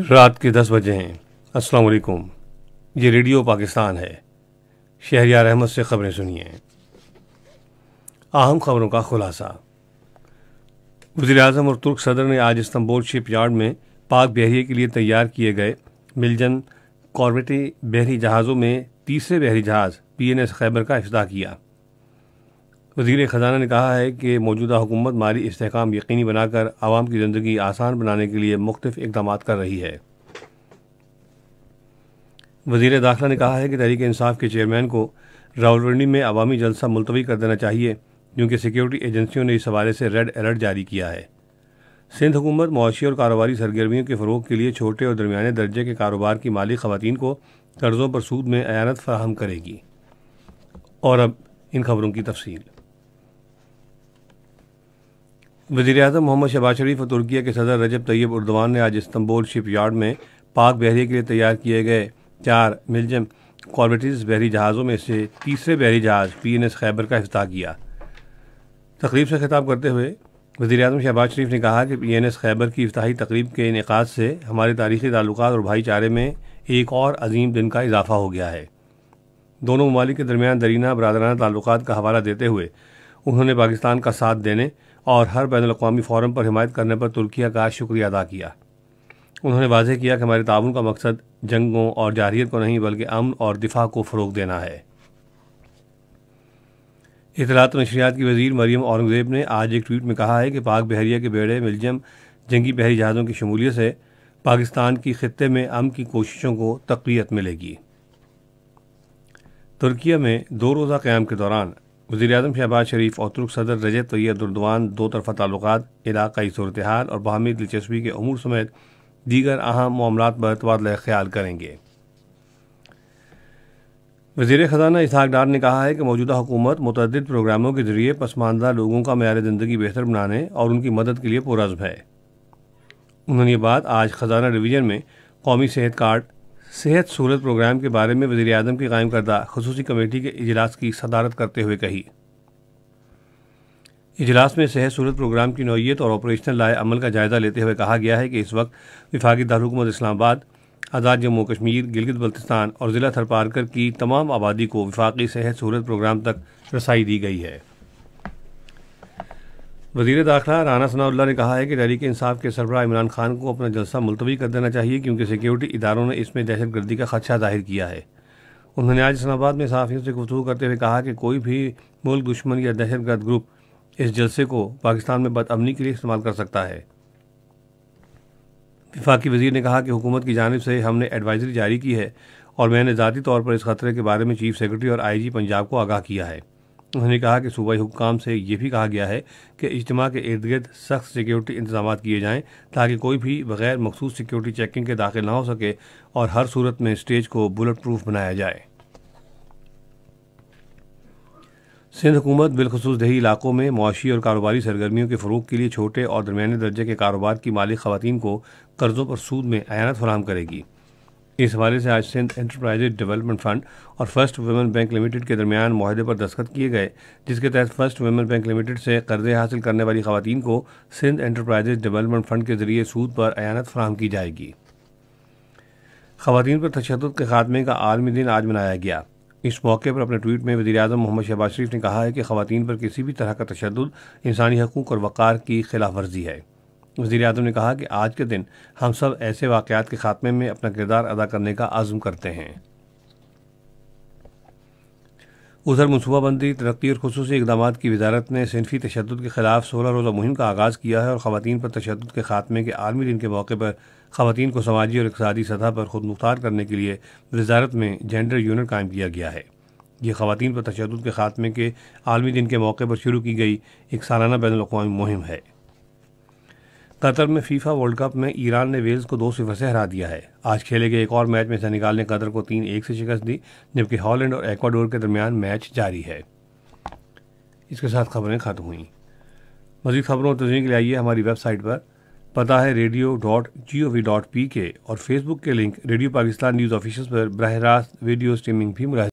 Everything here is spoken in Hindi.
रात के दस बजे हैं अस्सलाम वालेकुम ये रेडियो पाकिस्तान है शहरियार अहमद से खबरें सुनिए अहम खबरों का खुलासा वजी अजम और तुर्क सदर ने आज इस्तंबुल शिप यार्ड में पाक बहरी के लिए तैयार किए गए मिलजन कॉर्बेटी बहरी जहाज़ों में तीसरे बहरी जहाज़ पी एन एस खैबर का अफ्ताह किया वजीर ख़जाना ने कहा है कि मौजूदा हुकूमत माली इसकाम यकीनी बनाकर आवाम की ज़िंदगी आसान बनाने के लिए मुख्तफ इकदाम कर रही है वजीर दाखिला ने कहा है कि तहरीक इंसाफ के चेयरमैन को रावलवंडी में अवामी जलसा मुलतवी कर देना चाहिए क्योंकि सिक्योरिटी एजेंसियों ने इस हवाले से रेड अलर्ट जारी किया है सिंध हुकूमत मुआशी और कारोबारी सरगर्मियों के फ़रोग के लिए छोटे और दरमिया दर्जे के कारोबार की माली खवतान को कर्ज़ों पर सूद में अयानत फराहम करेगी और अब इन खबरों की तफसील वजीर अजम मोहम्मद शहबाज शरीफ और तुर्किया के सदर रजब तैयब उर्दवान ने आज इस्तंबुल शिप यार्ड में पाक बहरी के लिए तैयार किए गए चार मिलजम कॉर्बेटिस बहरी जहाज़ों में से तीसरे बहरी जहाज़ पी एन एस खैबर का अफ्ताह किया तकरीब से खिताब करते हुए वजी अजम शहबाज शरीफ ने कहा कि पी एन एस खैबर की अफ्ताही तकरीब के इनका से हमारे तारीखी ताल्लुक और भाईचारे में एक और अजीम दिन का इजाफा हो गया है दोनों ममालिक के दरमियान दरीना बरदराना ताल्लुक का हवाला देते हुए उन्होंने पाकिस्तान का साथ देने और हर बैन अवी फोरम पर हमायत करने पर तुर्किया का शुक्रिया अदा किया उन्होंने वाजह किया कि हमारे ताउन का मकसद जंगों और जारियत को नहीं बल्कि अमन और दिफा को फ़रोग देना है इतलात नशरियात की वजीर मरीम औरंगजेब ने आज एक ट्वीट में कहा है कि पाक बहरिया के बेड़े मिलजम जंगी बहरी जहाज़ों की शमूलियत से पाकिस्तान की खत्े में अम की कोशिशों को तकवीत मिलेगी तुर्किया में दो रोज़ा क़्याम के दौरान वजी अजम शहबाज शरीफ और तुर्क सदर रजत तैयद उर्दवान दो तरफा ताल्लुक इलाकई सूरत हाल और बाहमी दिलचस्पी के अमूर समेत दीगर अहम मामला पर तबादला ख्याल करेंगे वजीर ख़जाना इसहाक डार ने कहा है कि मौजूदा हुकूमत मतद प्रोग्रामों के जरिए पसमानदा लोगों का मैार ज़िंदगी बेहतर बनाने और उनकी मदद के लिए पुरज़म है उन्होंने ये बात आज ख़जाना डिवीज़न में कौमी सेहत कार्ड सेहत सहूलत प्रोग्राम के बारे में वजी अजम की कायम करदा खसूसी कमेटी के अजलास की सदारत करते हुए कही इजलास में सेहत सूरत प्रोग्राम की नौीयत और ऑपरेशनल लाए अमल का जायज़ा लेते हुए कहा गया है कि इस वक्त विफाकी दारकूमत इस्लामाबाद आज़ाद जम्मू कश्मीर गिलगित बल्तिस्तान और ज़िला थरपारकर की तमाम आबादी को विफाकी सेहत सहूलत प्रोग्राम तक रसाई दी गई है वजीर दाखिला राना सनाउल्ला ने कहा है कि तहरीक इंसाफ के सरबराह इमरान खान को अपना जलसा मुलतवी कर देना चाहिए क्योंकि सिक्योरिटी इदारों ने इसमें दहशत गर्दी का खदशा जाहिर किया है उन्होंने आज इस्लाबाद में सहाफ़ियों से गुफ्तू करते हुए कहा कि कोई भी मुल्क दुश्मन या दहशत गर्द ग्रुप इस जलसे को पाकिस्तान में बदअमनी के लिए इस्तेमाल कर सकता है विफाकी वजीर ने कहा कि हुकूमत की जानब से हमने एडवाइजरी जारी की है और मैंने ज़ाती तौर पर इस खतरे के बारे में चीफ सेक्रेटरी और आईजी पंजाब को आगाह किया है उन्होंने कहा कि सूबाई हुकाम से यह भी कहा गया है कि इज्तम के इर्द गिर्द सख्त सिक्योरिटी इंतजाम किए जाएं ताकि कोई भी बगैर मखसूस सिक्योरिटी चेकिंग के दाखिल ना हो सके और हर सूरत में स्टेज को बुलेट प्रूफ बनाया जाए सिंध हुकूमत बिलखसूस दही इलाकों में मुआशी और कारोबारी सरगर्मियों के फ़रूग के लिए छोटे और दरमिया दर्जे के कारोबार की मालिक खुवान को कर्ज़ों पर सूद में अयानत फराम करेगी इस हवाले से आज सिंध एंटरप्राइजेज डेवलपमेंट फंड और फर्स्ट वुमेन बैंक लिमिटेड के दरमियान माहदे पर दस्खत किए गए जिसके तहत फर्स्ट वुमेन बैंक लिमिटेड से कर्जे हासिल करने वाली खातन को सिंध एंटरप्राइजेज डेवलपमेंट फंड के जरिए सूद पर अयानत फराहम की जाएगी खातन पर तशद के खात्मे का आलमी दिन आज मनाया गया इस मौके पर अपने ट्वीट में वजी अजम मोहम्मद शहबाज शरीफ ने कहा है कि खातन पर किसी भी तरह का तशद इंसानी हकूक़ और वक़ार की खिलाफ वर्जी है वजीर अजम ने कहा कि आज के दिन हम सब ऐसे वाकत के खात्मे में अपना किरदार अदा करने का आज़म करते हैं उधर मनसूबाबंदी तरक्की और खसूस इकदाम की वजारत ने सिनफी तशद के खिलाफ सोलह रोज़ा मुहिम का आगाज़ किया है और ख़वान पर तशद के खात्मे के आर्मी दिन के मौके पर खातन को समाजी और इकसादी सतह पर खुद मुख्तार करने के लिए वजारत में जेंडर यूनिट कायम किया गया है यह खातन पर तशद के खात्मे के आलमी दिन के मौके पर शुरू की गई एक सालाना बैन अवी मुहिम है कतर में फीफा वर्ल्ड कप में ईरान ने वेल्स को दो सिफर से हरा दिया है आज खेले गए एक और मैच में सेनेगाल ने कतर को तीन एक से शिकस्त दी जबकि हॉलैंड और एक्वाडोर के दरमियान मैच जारी है इसके साथ खबरें खत्म हुई मजीद खबरों और तजवी के लिए आइए हमारी वेबसाइट पर पता है radio dot G O V dot P K और फेसबुक के link radio Pakistan news official पर बरह रास्त वीडियो स्ट्रीमिंग भी मुलाज